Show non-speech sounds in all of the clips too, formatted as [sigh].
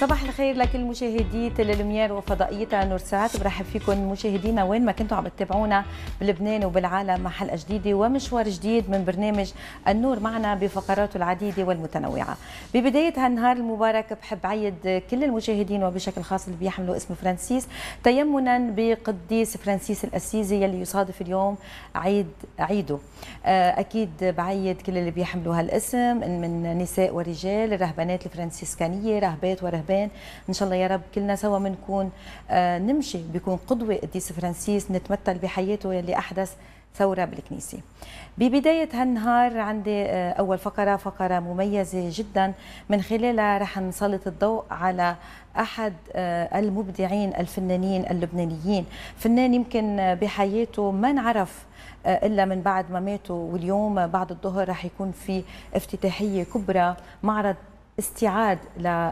صباح الخير لكل مشاهدي تل وفضائيتها نور ساعات برحب فيكم مشاهدينا وين ما كنتوا عم تتابعونا بلبنان وبالعالم مع حلقه جديده ومشوار جديد من برنامج النور معنا بفقراته العديده والمتنوعه. ببدايه هالنهار المبارك بحب عيد كل المشاهدين وبشكل خاص اللي بيحملوا اسم فرانسيس تيمنا بقديس فرانسيس الاسيزي يلي يصادف اليوم عيد عيده. آه، اكيد بعيد كل اللي بيحملوا هالاسم من نساء ورجال الرهبانات الفرنسيسكانيه رهبات ورهبات تعبان ان شاء الله يا رب كلنا سوا بنكون آه، نمشي بيكون قدوه قديس فرانسيس نتمثل بحياته يلي احدث ثورة بالكنيسة ببداية هالنهار عندي آه، أول فقرة فقرة مميزة جدا من خلالها رح نسلط الضوء على أحد آه، المبدعين الفنانين اللبنانيين فنان يمكن بحياته ما انعرف الا من بعد ما ماتوا واليوم بعد الظهر رح يكون في افتتاحيه كبرى معرض استعاد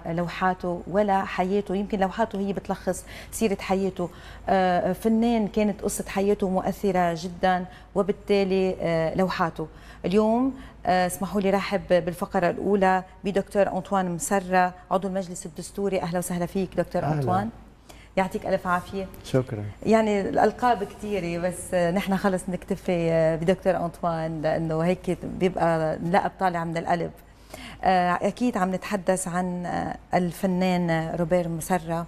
للوحاته ولا حياته يمكن لوحاته هي بتلخص سيرة حياته آه، فنان كانت قصة حياته مؤثرة جدا وبالتالي آه، لوحاته اليوم آه، اسمحوا لي رحب بالفقرة الأولى بدكتور أنطوان مسرة عضو المجلس الدستوري أهلا وسهلا فيك دكتور أهلا. أنطوان يعطيك الف عافيه شكرا يعني الالقاب كثيره بس نحن خلص نكتفي بدكتور انطوان لانه هيك بيبقى لقب طالع من القلب آه، اكيد عم نتحدث عن آه، الفنان روبير مسرة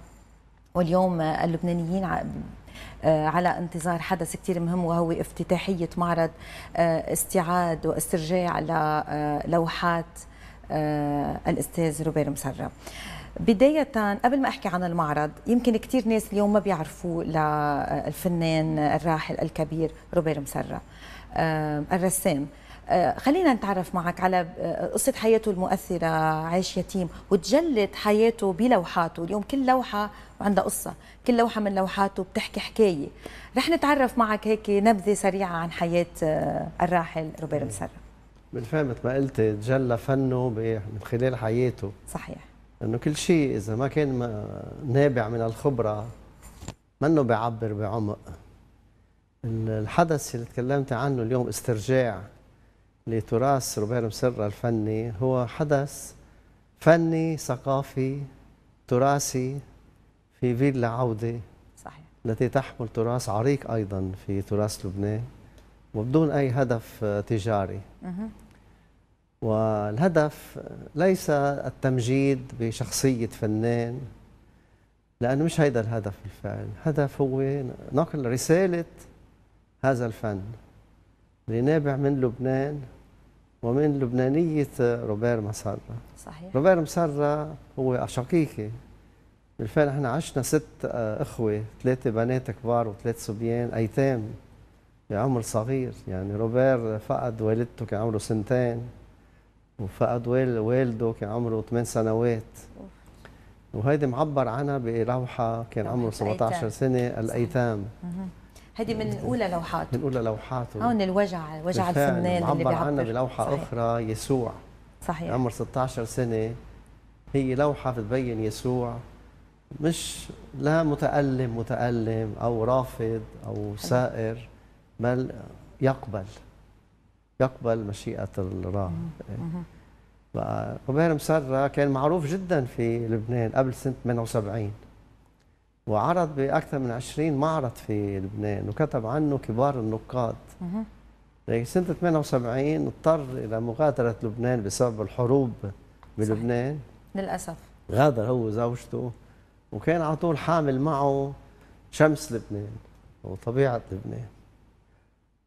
واليوم آه، اللبنانيين على انتظار حدث كثير مهم وهو افتتاحية معرض استعاد واسترجاع لوحات الأستاذ روبير مسرة بداية قبل ما أحكي عن المعرض يمكن كثير ناس اليوم ما بيعرفوا للفنان الراحل الكبير روبير مسرة الرسام آه، خلينا نتعرف معك على آه، قصة حياته المؤثرة عيش يتيم وتجلد حياته بلوحاته اليوم كل لوحة عندها قصة كل لوحة من لوحاته بتحكي حكاية رح نتعرف معك هيك نبذة سريعة عن حياة آه، الراحل روبير مسرة بالفعل مثل ما قلت تجلى فنه من خلال حياته صحيح انه كل شيء اذا ما كان نابع من الخبره منه بيعبر بعمق الحدث اللي تكلمت عنه اليوم استرجاع لتراث روبير مسرة الفني هو حدث فني ثقافي تراثي في فيلا عودة صحيح التي تحمل تراث عريق أيضا في تراث لبنان وبدون أي هدف تجاري والهدف ليس التمجيد بشخصية فنان لأنه مش هيدا الهدف بالفعل الهدف هو نقل رسالة هذا الفن اللي نابع من لبنان ومن لبنانية روبير مسرة صحيح روبير مسرة هو شقيقي بالفعل احنا عشنا ست آه، اخوه ثلاثه بنات كبار وثلاث صبيان ايتام بعمر صغير يعني روبير فقد والدته كان عمره سنتين وفقد والده كان عمره ثمان سنوات وهيدي معبر عنها بروحه كان عمره 17 سنه الايتام هذه من اولى لوحاته من اولى لوحاته آه، هون الوجع وجع الفنان اللي بيعبر عنا بلوحه صحيح. اخرى يسوع صحيح عمر 16 سنه هي لوحه بتبين يسوع مش لا متألم متألم أو رافض أو أيوة. سائر بل يقبل يقبل مشيئة الله بقى مسرة كان معروف جدا في لبنان قبل سنة 78 وعرض باكثر من 20 معرض في لبنان وكتب عنه كبار النقاد لكن يعني سنه 78 اضطر الى مغادره لبنان بسبب الحروب بلبنان للاسف غادر هو وزوجته وكان على طول حامل معه شمس لبنان وطبيعه لبنان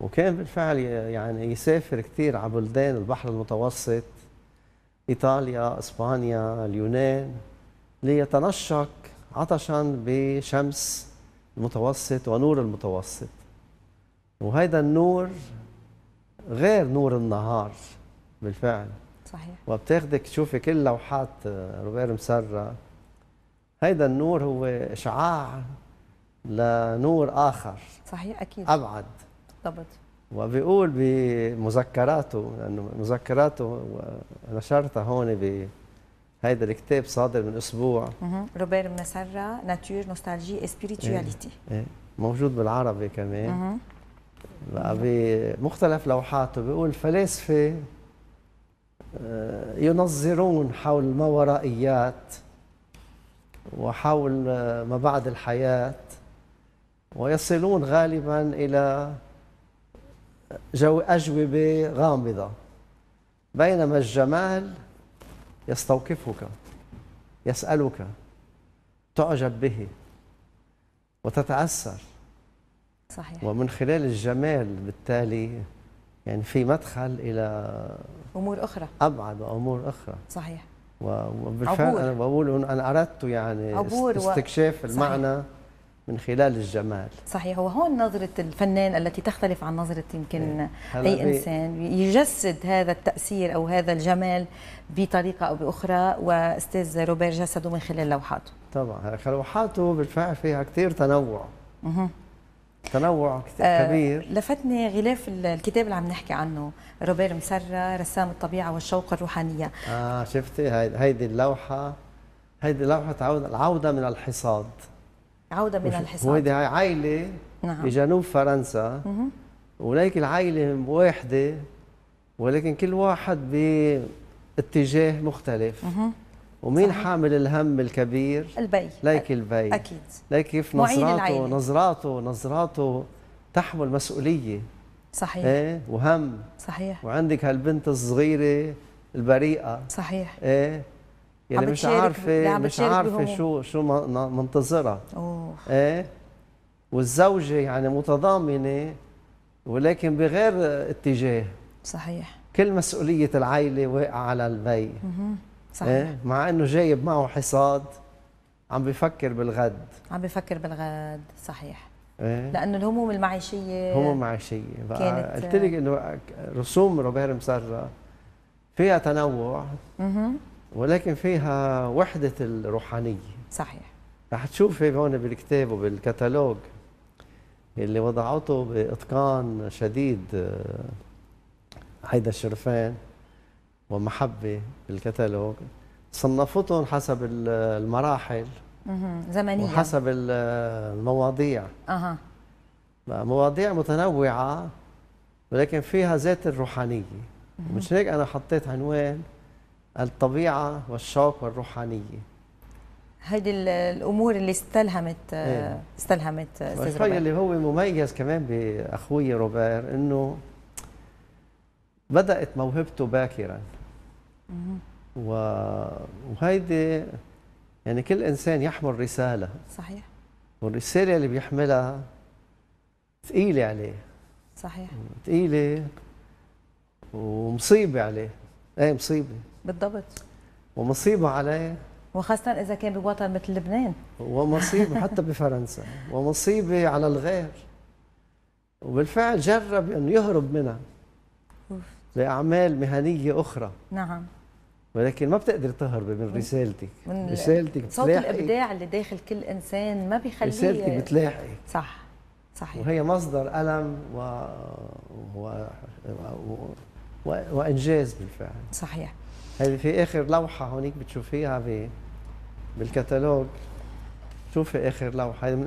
وكان بالفعل يعني يسافر كثير على بلدان البحر المتوسط ايطاليا اسبانيا اليونان ليتنشق عطشا بشمس المتوسط ونور المتوسط وهذا النور غير نور النهار بالفعل صحيح وبتاخذك تشوفي كل لوحات آه، روبير مسرة هيدا النور هو إشعاع لنور آخر صحيح أكيد أبعد بالضبط وبيقول بمذكراته لأنه مذكراته نشرتها هون ب هيدا الكتاب صادر من اسبوع روبير منسرة ناتور نوستالجي سبيريتواليتي إيه. إيه. موجود بالعربي كمان بقى بمختلف لوحاته بيقول فلاسفه آه، ينظرون حول الماورائيات وحول آه، ما بعد الحياه ويصلون غالبا الى جو اجوبه غامضه بينما الجمال يستوقفك يسألك تعجب به وتتأثر صحيح ومن خلال الجمال بالتالي يعني في مدخل إلى أمور أخرى أبعد وأمور أخرى صحيح وبالفعل عبور. أنا بقول أنا أردت يعني عبور استكشاف و... المعنى صحيح. من خلال الجمال صحيح وهون نظرة الفنان التي تختلف عن نظرة يمكن إيه. أي إنسان يجسد هذا التأثير أو هذا الجمال بطريقة أو بأخرى وأستاذ روبير جسده من خلال لوحاته طبعا لوحاته بالفعل فيها كثير تنوع مه. تنوع آه، كبير آه لفتني غلاف الكتاب اللي عم نحكي عنه روبير مسرة رسام الطبيعة والشوق الروحانية اه شفتي هيدي اللوحة هيدي لوحة العودة من الحصاد عودة من الحصار وهيدي عائلة نعم. بجنوب فرنسا وليك العائلة واحدة ولكن كل واحد باتجاه مختلف مه. ومين صحيح. حامل الهم الكبير؟ البي ليك البي اكيد ليك كيف نظراته نظراته نظراته تحمل مسؤوليه صحيح ايه وهم صحيح وعندك هالبنت الصغيره البريئه صحيح ايه يلي يعني مش عارفه مش عارفه شو شو منتظره اوه ايه والزوجه يعني متضامنه ولكن بغير اتجاه صحيح كل مسؤوليه العائله واقعه على البي صحيح إيه؟ مع انه جايب معه حصاد عم بفكر بالغد عم بفكر بالغد صحيح إيه؟ لانه الهموم المعيشيه هموم معيشيه بقى كانت قلت لك انه رسوم روبير مسره فيها تنوع ولكن فيها وحدة الروحانية صحيح رح تشوفي هون بالكتاب وبالكتالوج اللي وضعته بإتقان شديد آه، هيدا الشرفان ومحبة بالكتالوج صنفتهم حسب المراحل زمنية وحسب المواضيع اها مواضيع متنوعة ولكن فيها ذات الروحانية مش هيك أنا حطيت عنوان الطبيعة والشوق والروحانية هيدي الامور اللي استلهمت آه، ايه. استلهمت آه، استاذ روبير اللي هو مميز كمان باخوي روبير انه بدات موهبته باكرا و... وهيدي يعني كل انسان يحمل رساله صحيح والرساله اللي بيحملها ثقيله عليه صحيح ثقيله ومصيبه عليه ايه مصيبه بالضبط ومصيبه علي وخاصة إذا كان بوطن مثل لبنان ومصيبة [laughs] حتى بفرنسا ومصيبة على الغير وبالفعل جرب انه يهرب منها لأعمال مهنية أخرى نعم ولكن ما بتقدر تهربي من رسالتك من رسالتك صوت الابداع اللي داخل كل انسان ما بيخليه رسالتك بتلاحقك صح صحيح وهي مصدر الم و... و... و... وانجاز بالفعل صحيح هذه في اخر لوحه هونيك بتشوفيها بالكتالوج شوفي اخر لوحه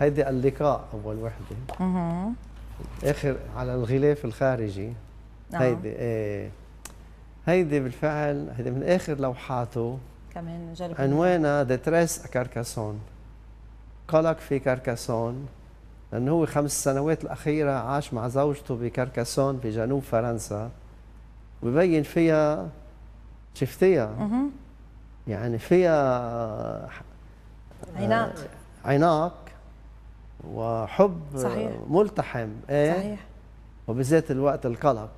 هيدي اللقاء اول وحده اها اخر على الغلاف الخارجي آه. هيدي ايه هيدي بالفعل هيدي من اخر لوحاته كمان جرب عنوانها ذا تريس كاركاسون قلق في كاركاسون لأنه هو خمس سنوات الأخيرة عاش مع زوجته بكركسون بجنوب فرنسا وببين فيها شفتيها يعني فيها عناق آه، عناق وحب صحيح. ملتحم ايه صحيح وبذات الوقت القلق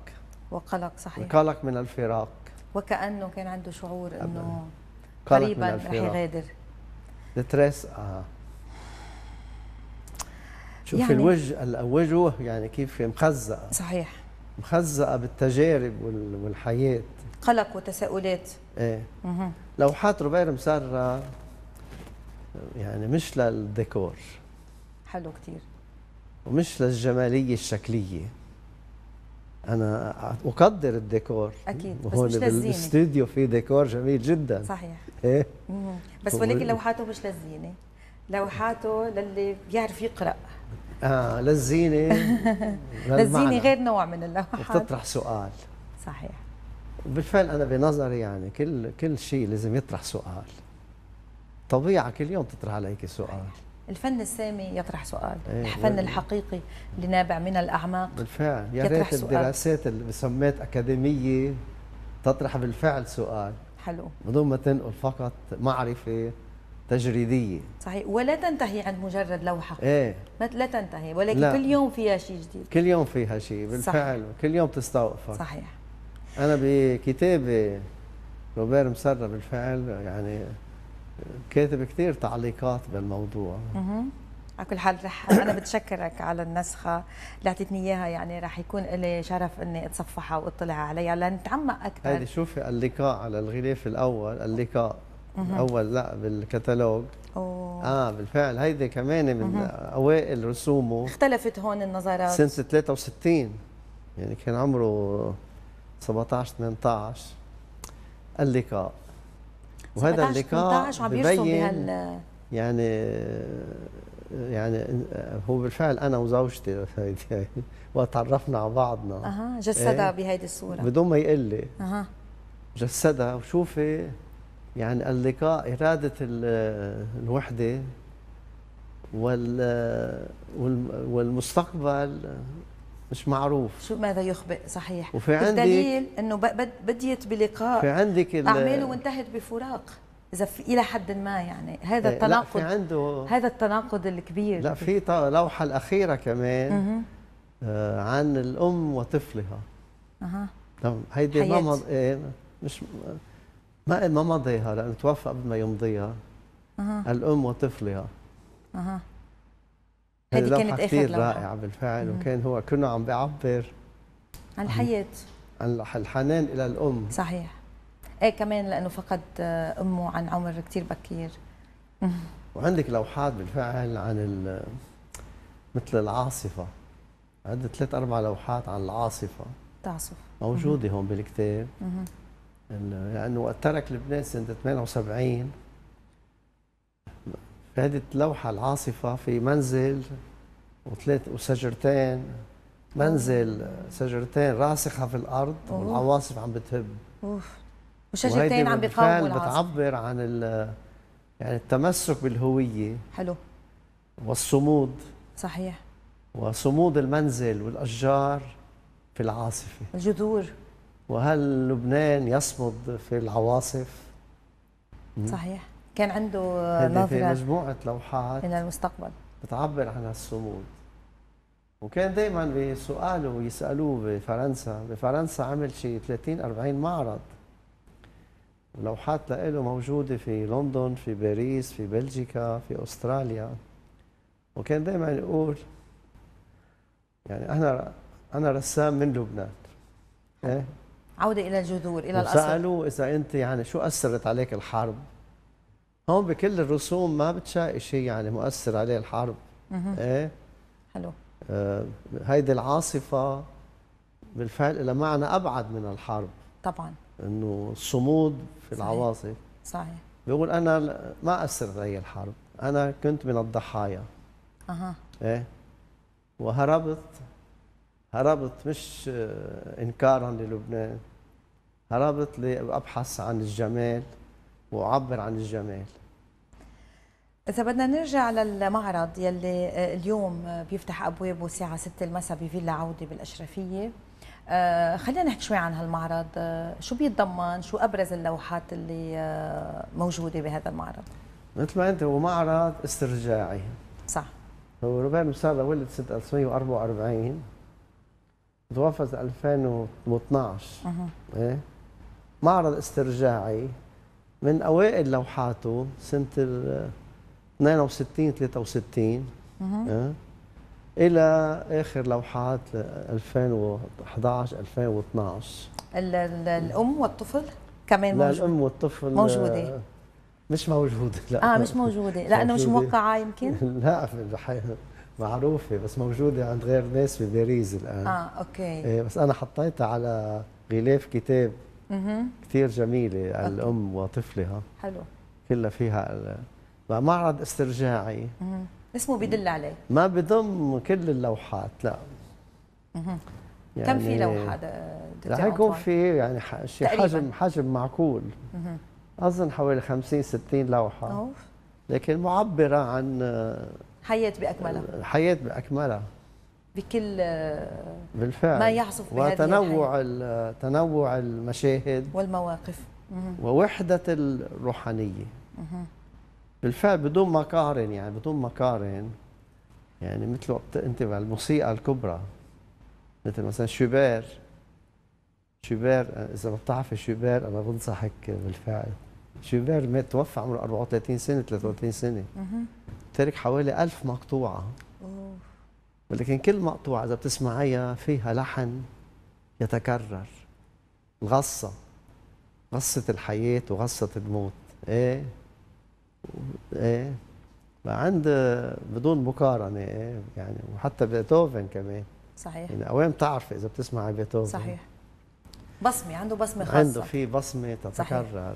وقلق صحيح القلق من الفراق وكأنه كان عنده شعور أنه قريبا رح يغادر ديتريس اه شوف يعني الوجه الوجوه يعني كيف مخزقه صحيح مخزقه بالتجارب والحياه قلق وتساؤلات ايه لوحات روبير مسرة يعني مش للديكور حلو كتير ومش للجماليه الشكليه انا اقدر الديكور اكيد بس مش بالاستوديو في ديكور جميل جدا صحيح ايه بس ولكن لوحاته مش للزينه لوحاته للي بيعرف يقرا اه للزينه [laughs] للزينه غير نوع من اللوحات بتطرح سؤال صحيح بالفعل انا بنظري يعني كل كل شيء لازم يطرح سؤال طبيعه كل يوم تطرح عليك سؤال الفن السامي يطرح سؤال أيه الفن الحقيقي اللي نابع من الاعماق بالفعل يا ريت الدراسات اللي بسميت اكاديميه تطرح بالفعل سؤال حلو بدون ما تنقل فقط معرفه تجريديه صحيح ولا تنتهي عند مجرد لوحه ايه لا تنتهي ولكن لا. كل يوم فيها شيء جديد كل يوم فيها شيء بالفعل صحيح. كل يوم تستوقفك صحيح انا بكتابي روبير مسرة بالفعل يعني كاتب كثير تعليقات بالموضوع اها على كل حال رح [coughs] انا بتشكرك على النسخه اللي اعطيتني اياها يعني رح يكون لي شرف اني اتصفحها واطلع عليها لنتعمق اكثر هذه شوفي اللقاء على الغلاف الاول اللقاء اول لا بالكتالوج أوه. اه بالفعل هيدي كمان من مه. اوائل رسومه اختلفت هون النظرات سنه 63 يعني كان عمره 17 18 اللقاء وهذا اللقاء ببين يعني يعني هو بالفعل انا وزوجتي هيدي [laughs] وقت تعرفنا على بعضنا اها جسدها إيه؟ بهيدي الصوره بدون ما يقول لي اها جسدها وشوفي يعني اللقاء إرادة الوحدة والمستقبل مش معروف شو ماذا يخبئ صحيح وفي عندك الدليل انه بديت بلقاء في عندك اعماله وانتهت بفراق اذا الى حد ما يعني هذا التناقض إيه، لا في عنده هذا التناقض الكبير لا في لوحه الاخيره كمان آه عن الام وطفلها اها هيدي ما إيه، مض... مش ما إيه، ما مضيها لانه توفى قبل ما يمضيها أه. الام وطفلها اها هذه كانت اخر كثير رائعه بالفعل مم. وكان هو كنا عم بيعبر عن الحياه عن الحنان الى الام صحيح ايه كمان لانه فقد آه، امه عن عمر كثير بكير [laughs] وعندك لوحات بالفعل عن مثل العاصفه عندي ثلاث اربع لوحات عن العاصفه تعصف موجوده هون بالكتاب لانه وقت ترك لبنان سنه 78 فهذه اللوحه العاصفه في منزل وثلاث وشجرتين منزل شجرتين راسخه في الارض أوه. والعواصف عم بتهب اوف وشجرتين عم بيقاوموا العاصفه بتعبر عن يعني التمسك بالهويه حلو والصمود صحيح وصمود المنزل والاشجار في العاصفه الجذور وهل لبنان يصمد في العواصف صحيح كان عنده نظرة مجموعة لوحات إلى المستقبل بتعبر عن الصمود وكان دائما بسؤاله يسألوه بفرنسا بفرنسا عمل شيء 30 40 معرض لوحات له موجودة في لندن في باريس في بلجيكا في أستراليا وكان دائما يقول يعني أنا أنا رسام من لبنان إيه عوده الى الجذور الى الاصل سالوه اذا انت يعني شو اثرت عليك الحرب هون بكل الرسوم ما بتشاقي شيء يعني مؤثر عليه الحرب مه. ايه حلو آه هيدي العاصفه بالفعل لها معنى ابعد من الحرب طبعا انه الصمود في صحيح. العواصف صحيح بيقول انا ما اثرت علي الحرب انا كنت من الضحايا اها ايه وهربت هربت مش آه، انكارا للبنان هربت لأبحث عن الجمال وأعبر عن الجمال إذا بدنا نرجع للمعرض يلي آه، اليوم آه، بيفتح أبوابه الساعة 6 المساء بفيلا عودة بالأشرفية آه، خلينا نحكي شوي عن هالمعرض شو بيتضمن شو أبرز اللوحات اللي موجودة بهذا المعرض مثل ما أنت هو معرض استرجاعي صح هو روبير مسار ولد سنة 1944 توفى 2012 ايه معرض استرجاعي من اوائل لوحاته سنه 62 63 أه. الى اخر لوحات 2011 2012 الام والطفل كمان موجود. الام والطفل موجوده مش موجوده لا اه مش موجوده لانه مش موقعه يمكن [laughs] لا معروفه بس موجوده عند غير ناس بباريس الان اه اوكي إيه، بس انا حطيتها على غلاف كتاب كثير جميله الام وطفلها حلو كلها فيها معرض استرجاعي اسمه بدل عليه ما بضم كل اللوحات لا يعني كم في لوحه رح يكون في يعني شيء حجم حجم معقول اظن حوالي 50 60 لوحه أوف. لكن معبره عن حياه باكملها حياه باكملها بكل بالفعل ما يعصف بهذه وتنوع تنوع المشاهد والمواقف ووحدة الروحانية بالفعل بدون مقارن يعني بدون مقارن يعني مثل وقت بالموسيقى الموسيقى الكبرى مثل مثلا شوبير شوبير اذا بتعرفي شوبير انا بنصحك بالفعل شوبير مات توفى عمره 34 سنه 33 سنه ترك حوالي 1000 مقطوعه ولكن كل مقطوعة إذا بتسمعيها فيها لحن يتكرر الغصة غصة الحياة وغصة الموت ايه ايه عند بدون مقارنة ايه يعني وحتى بيتهوفن كمان صحيح يعني أوام تعرف إذا بتسمع بيتهوفن صحيح بصمة عنده بصمة خاصة عنده في بصمة تتكرر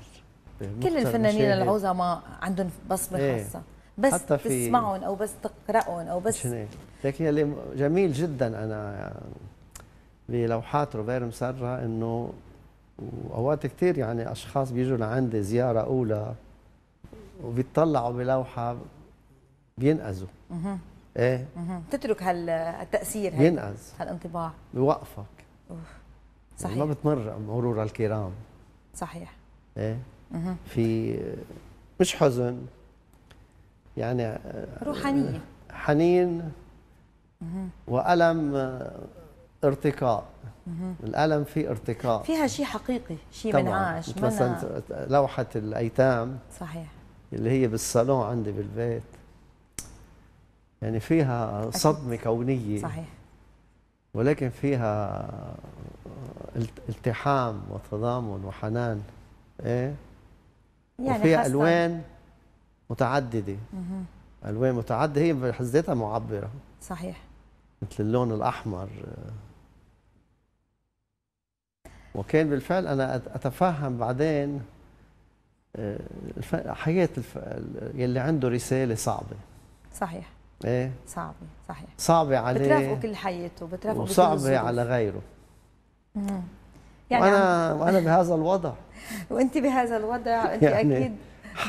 صحيح. كل الفنانين العظماء عندهم بصمة ايه. خاصة بس حتى في تسمعهم او بس تقراهم او بس لكن يلي جميل جدا انا بلوحات روبير مسرة انه اوقات كثير يعني اشخاص بيجوا لعندي زياره اولى وبيطلعوا بلوحه بينقذوا ايه بتترك هالتاثير هال ينقذ هالانطباع بيوقفك يعني صحيح ما بتمر مرور الكرام صحيح ايه في مش حزن يعني آه، روحانيه حنين والم آه، ارتقاء الالم في ارتقاء فيها شيء حقيقي شيء منعاش مثلا لوحه الايتام صحيح اللي هي بالصالون عندي بالبيت يعني فيها صدمه كونيه صحيح ولكن فيها آه، التحام وتضامن وحنان ايه يعني وفيها الوان متعدده الوان متعدده هي بحد ذاتها معبره صحيح مثل اللون الاحمر وكان بالفعل انا اتفهم بعدين حياه الف... يلي عنده رساله صعبه صحيح ايه صعبه صحيح صعبه عليه بترافقه كل حياته بترافقه وصعبه على غيره مم. يعني وانا وانا بهذا الوضع [laughs] وانت بهذا الوضع انت يعني اكيد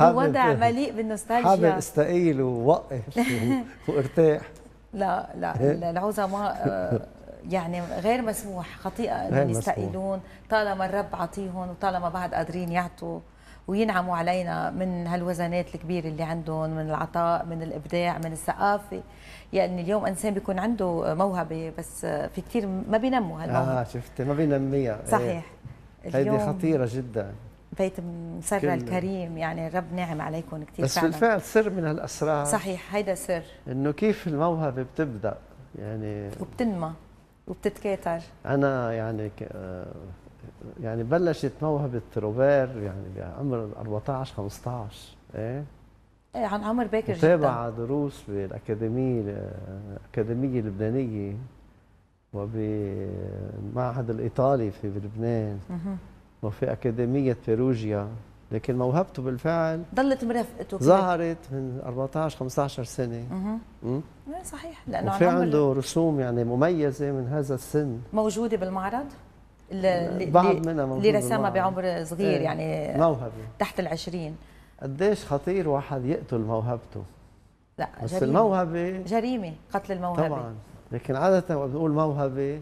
ووضع إيه؟ مليء بالنوستالجيا حابب استقيل ووقف [laughs] وارتاح لا لا إيه؟ العظماء آه، يعني غير مسموح خطيئه انهم يستقيلون طالما الرب عطيهم وطالما بعد قادرين يعطوا وينعموا علينا من هالوزنات الكبيرة اللي عندهم من العطاء من الإبداع من الثقافة يعني اليوم إنسان بيكون عنده موهبة بس في كثير ما بينموا هالموهبة آه شفتي ما بينميها إيه. صحيح هيدي خطيرة جدا بيت مسرة الكريم يعني الرب نعم عليكم كثير بس فعلا. بالفعل سر من الاسرار صحيح هيدا سر انه كيف الموهبه بتبدا يعني وبتنمى وبتتكاتر انا يعني يعني بلشت موهبه روبير يعني بعمر 14 15 إيه؟, ايه عن عمر باكر جدا تابع دروس بالاكاديميه الاكاديميه اللبنانيه وبالمعهد الايطالي في لبنان وفي أكاديمية بيروجيا لكن موهبته بالفعل ضلت مرافقته ظهرت من 14 15 سنه اها صحيح لانه في عنده رسوم يعني مميزه من هذا السن موجوده بالمعرض اللي بعض منها موجوده اللي رسمها بعمر صغير ايه يعني موهبه تحت ال20 قديش خطير واحد يقتل موهبته لا بس جريمة. الموهبه جريمه قتل الموهبه طبعا لكن عاده بنقول موهبه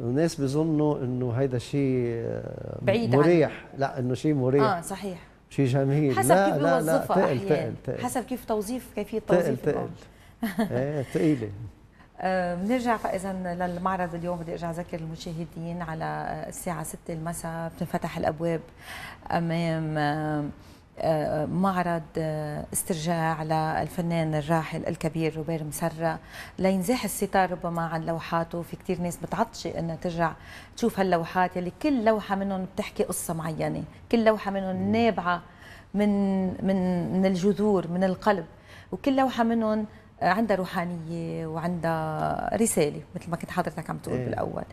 الناس بيظنوا انه هيدا شيء آه، بعيد مريح عنه. لا انه شيء مريح اه صحيح شيء جميل حسب لا كيف لا لا تقل تقل تقل حسب كيف توظيف كيفيه توظيف تقل تقل [laughs] ايه ثقيله [laughs] آه، بنرجع فاذا للمعرض اليوم بدي ارجع اذكر المشاهدين على الساعه 6 المساء بتنفتح الابواب امام آه، معرض آه، استرجاع للفنان الراحل الكبير روبير مسرة لينزاح الستار ربما عن لوحاته في كثير ناس بتعطش انها ترجع تشوف هاللوحات يلي كل لوحة منهم بتحكي قصة معينة كل لوحة منهم نابعة من من من الجذور من القلب وكل لوحة منهم عندها روحانية وعندها رسالة مثل ما كنت حضرتك عم تقول إيه. بالأول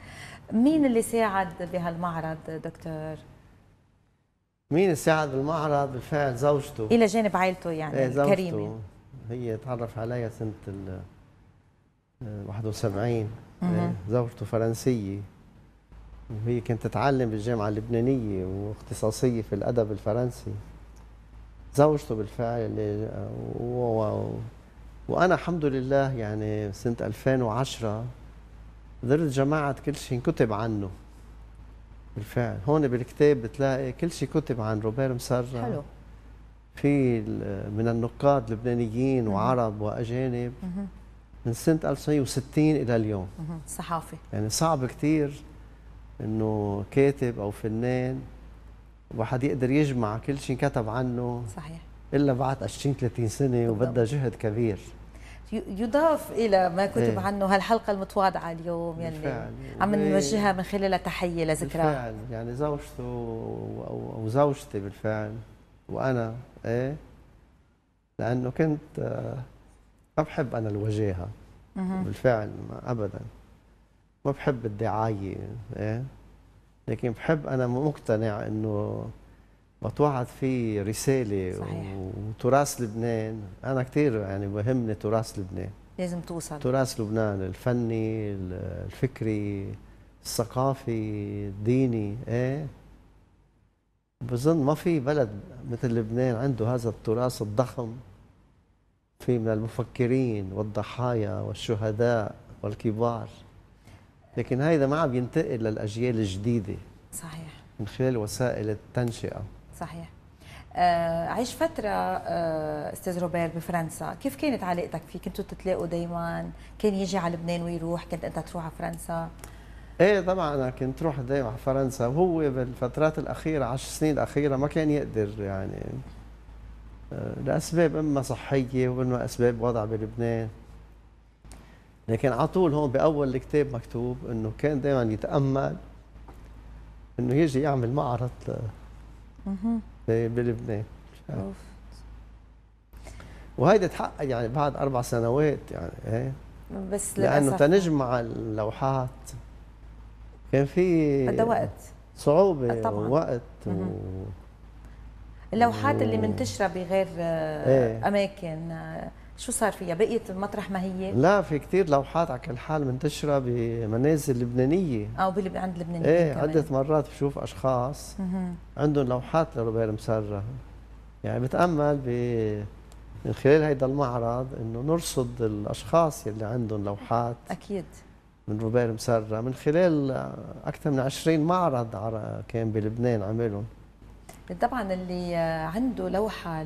مين اللي ساعد بهالمعرض دكتور مين ساعد بالمعرض بالفعل زوجته الى جانب عائلته يعني إيه، زوجته كريمه هي تعرف عليها سنه ال 71 آه، إيه، زوجته فرنسيه وهي كانت تتعلم بالجامعه اللبنانيه واختصاصيه في الادب الفرنسي زوجته بالفعل اللي و... و... وانا الحمد لله يعني سنه 2010 قدرت جمعت كل شيء كتب عنه بالفعل هون بالكتاب بتلاقي كل شيء كتب عن روبير مسرة حلو في من النقاد لبنانيين وعرب واجانب من سنه 1960 الى اليوم صحافي يعني صعب كثير انه كاتب او فنان واحد يقدر يجمع كل شيء كتب عنه صحيح الا بعد 20 30 سنه وبدها جهد كبير يضاف الى ما كتب ايه. عنه هالحلقه المتواضعه اليوم يلي يعني بالفعل. عم إيه. نوجهها من خلالها تحيه لذكرى بالفعل يعني زوجته او زوجتي بالفعل وانا ايه لانه كنت ما بحب انا الوجاهه بالفعل ما ابدا ما بحب الدعايه ايه لكن بحب انا مقتنع انه وتوعد في رساله صحيح. وتراث لبنان انا كثير يعني مهمني تراث لبنان لازم توصل تراث لبنان الفني الفكري الثقافي الديني ايه بظن ما في بلد مثل لبنان عنده هذا التراث الضخم في من المفكرين والضحايا والشهداء والكبار لكن هذا ما عم ينتقل للاجيال الجديده صحيح من خلال وسائل التنشئه صحيح آه، عيش فترة آه، استاذ روبير بفرنسا، كيف كانت علاقتك فيه؟ كنتوا تتلاقوا دائما؟ كان يجي على لبنان ويروح، كنت أنت تروح على فرنسا؟ ايه طبعا انا كنت روح دايما على فرنسا وهو بالفترات الاخيره 10 سنين الاخيره ما كان يقدر يعني آه، لاسباب اما صحيه واما اسباب وضع بلبنان لكن على طول هون باول الكتاب مكتوب انه كان دائما يتامل انه يجي يعمل معرض إيه، بلبنان وهيدا تحقق يعني بعد اربع سنوات يعني ايه بس لانه تنجمع اللوحات كان في بدها وقت صعوبه آه، طبعا ووقت و... اللوحات و... اللي منتشره بغير آه، ايه. اماكن آه، شو صار فيها بقيت مطرح ما هي لا في كثير لوحات على كل حال منتشره بمنازل لبنانيه او بلب... عند لبنانيين ايه كمان. عده مرات بشوف اشخاص عندهم لوحات لروبير مسره يعني بتامل ب من خلال هيدا المعرض انه نرصد الاشخاص يلي عندهم لوحات اكيد من روبير مسرة من خلال اكثر من 20 معرض كان بلبنان عملهم طبعا اللي عنده لوحه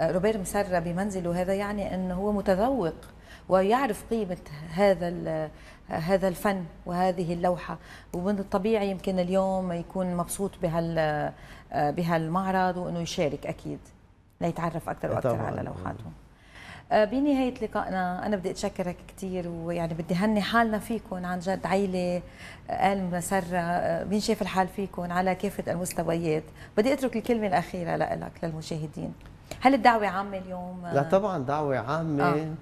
روبير مسرة بمنزله هذا يعني أنه هو متذوق ويعرف قيمة هذا هذا الفن وهذه اللوحة ومن الطبيعي يمكن اليوم يكون مبسوط بهال بهالمعرض وأنه يشارك أكيد ليتعرف أكثر إيه، وأكثر على لوحاتهم آه، بنهاية لقائنا أنا بدي أتشكرك كثير ويعني بدي هني حالنا فيكم عن جد عيلة آه، آل مسرة آه، مين الحال فيكم على كافة المستويات بدي أترك الكلمة الأخيرة لك للمشاهدين هل الدعوه عامه اليوم لا طبعا دعوه عامه آه.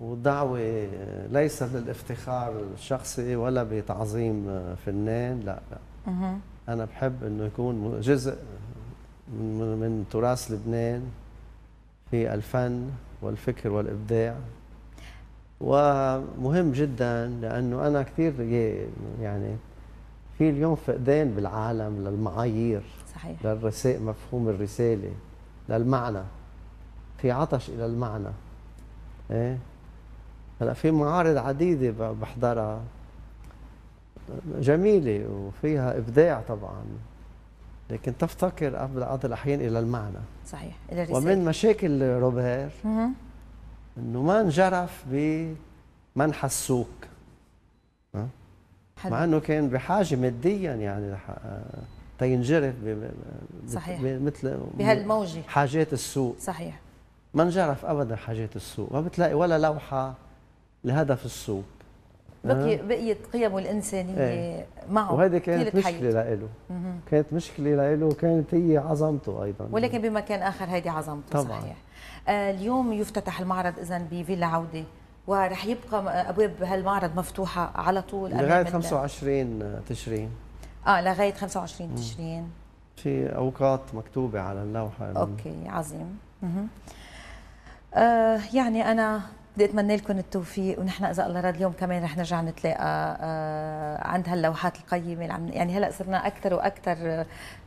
ودعوة ليس للافتخار الشخصي ولا بتعظيم فنان لا لا مه. انا بحب انه يكون جزء من, من تراث لبنان في الفن والفكر والابداع ومهم جدا لانه انا كثير يعني في اليوم فقدان بالعالم للمعايير صحيح للرسائل مفهوم الرساله للمعنى في عطش الى المعنى ايه هلا في معارض عديده بحضرها جميله وفيها ابداع طبعا لكن تفتقر قبل بعض الاحيان الى المعنى صحيح الى الرساله ومن مشاكل روبير انه ما انجرف بمنحى السوق مع انه كان بحاجه ماديا يعني تينجرف صحيح مثل بهالموجه حاجات السوق صحيح ما انجرف ابدا حاجات السوق ما بتلاقي ولا لوحه لهدف السوق بقي آه. بقيت قيمه الانسانيه ايه. معه وهيدي كانت مشكله لإله كانت مشكله لإله وكانت هي عظمته ايضا ولكن بمكان اخر هيدي عظمته طبعا. صحيح آه اليوم يفتتح المعرض اذا بفيلا عوده ورح يبقى ابواب هالمعرض مفتوحه على طول لغايه 25 تشرين اه لغايه 25 تشرين في اوقات مكتوبه على اللوحه اوكي عظيم آه يعني انا بدي اتمنى لكم التوفيق ونحن اذا الله راد اليوم كمان رح نرجع نتلاقى آه عند هاللوحات القيمه اللي عم يعني هلا صرنا اكثر واكثر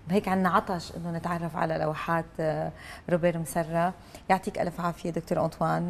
هيك عنا عطش انه نتعرف على لوحات آه روبير مسرة يعطيك الف عافيه دكتور انطوان